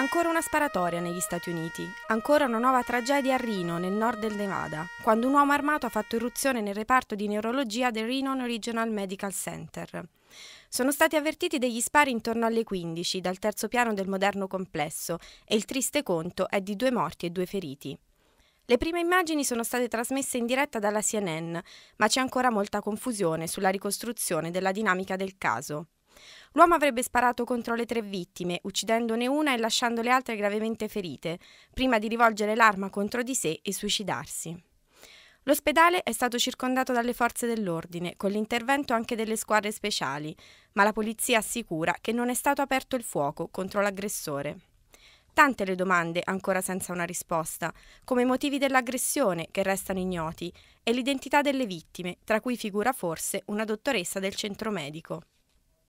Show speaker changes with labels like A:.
A: Ancora una sparatoria negli Stati Uniti, ancora una nuova tragedia a Reno, nel nord del Nevada, quando un uomo armato ha fatto irruzione nel reparto di neurologia del Reno Regional Medical Center. Sono stati avvertiti degli spari intorno alle 15 dal terzo piano del moderno complesso e il triste conto è di due morti e due feriti. Le prime immagini sono state trasmesse in diretta dalla CNN, ma c'è ancora molta confusione sulla ricostruzione della dinamica del caso. L'uomo avrebbe sparato contro le tre vittime, uccidendone una e lasciando le altre gravemente ferite, prima di rivolgere l'arma contro di sé e suicidarsi. L'ospedale è stato circondato dalle forze dell'ordine, con l'intervento anche delle squadre speciali, ma la polizia assicura che non è stato aperto il fuoco contro l'aggressore. Tante le domande ancora senza una risposta, come i motivi dell'aggressione che restano ignoti e l'identità delle vittime, tra cui figura forse una dottoressa del centro medico.